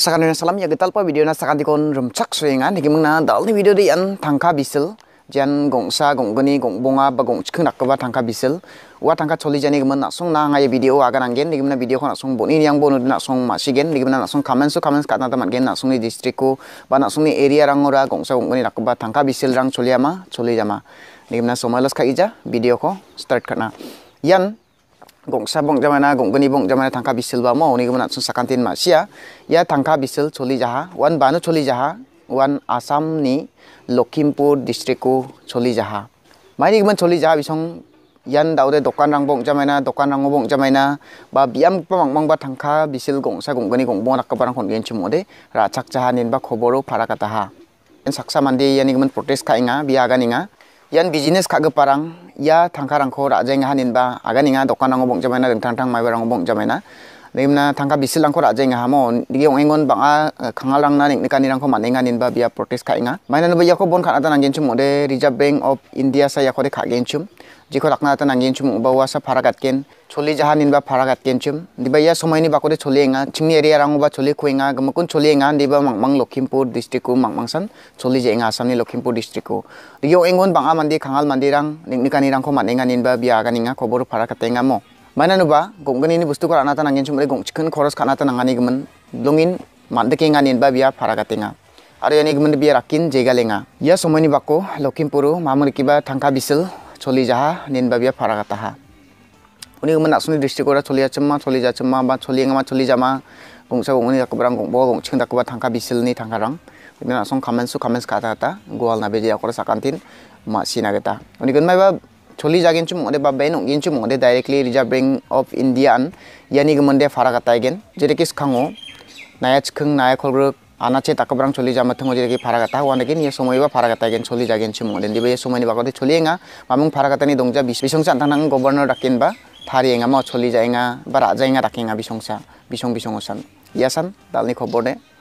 ini salam ya kita lupa video na sakanti kon rum chak suenga ni kimung dal ni video di yan tangka bisil jan gongsa gong bunga ba gong nak keba tangka bisil wa tangka coli jani kimna nak song na video akan anggen Di gimana video nak song boni yang bonu nak song masih gen ni kimna na song su so sekat katna taman gen nak song ni distrik ko ba nak song ni area rang ora gongsa gonggani nak keba tangka bisel rang coli ama coli jama Di kimna somalas ka ija video ko start kana yan gongsa bong jamana gongkani bong jamana tangka bisil ba mo oni gumana sun sakantin ma sia ya tangka bisil choli jaha wan banu choli jaha wan asam ni Lokimpur district ko choli jaha maini guman choli jaha bisong yan daude dokan rang bong jamana dokan rang bong jamana ba biam pamang mang ba tangka bisil gongsa gongkani gongbong rakka barang kon gen chimode ra chak jaha nin ba khoboro phara kata en saksa mandi yani guman protest kainga biaga ninga yan business ge parang ya tangkarangko rajeng hanin ba aga ninga dokanango bongjabaina rengtang tang maibarango bongjabaina Nimna tangka bisilang ko aja nggak hamo digi ong engon bangga eh, kangalang na nik nikanirang ko manenga ninba bia protes ka inga maina no bia ko bon kana tan angin chum Reserve Bank of India sa ya ko ka cum. chum jiko rakna tan angin chum ba wasa pharagat ken choli jaha para paragat ken chum diba ya ini ini ba de choli enga chimni area rang ba choli ko enga gam kun choli enga diba mangmang lokimpur district Mangmangsan. mang san choli je enga asam ni Lokhimpur district digi ong engon a mandi khangal mandi rang nikani nikanirang ko manenga biya aga ninga ko bor para enga mo Mana nuba gonggan ini bustu kora nata nangin cuma gong chicken koros kana nata nangani gemen dongin mandeke nganin ba biya para katenga. Ada yang gemen biya rakin jega lenga. Ya semua ini bako lokim puru mamur kiba tangka bisil choli jaha nin ba biya para kataha. Uni gemen suni distrik kora choli acema choli jacema ba choli ngama choli jama gong sa gong uni kakubarang gong bo gong chicken takuba tangka bisel ni Uni nak langsung kamen su kamen kata kata gual nabe jaya kora sakantin sina sinageta. Uni gemen ba choli jagen chum ode babbe no gin chum ode directly reserve bank of indian yani gumande faragata again jere kis khango nayach khang naya khogro anache takabrang choli jama thong jere ki faragata wan again ye somoi ba faragata again choli jagen chum ode dibe ye somoi ni ba kode choli nga mamung faragata ni dongja bisong chan thang governor rakin ba thari nga ma choli jainga ba ra jainga rakinga bisong sa bisong bisong osan yasan dalni khobor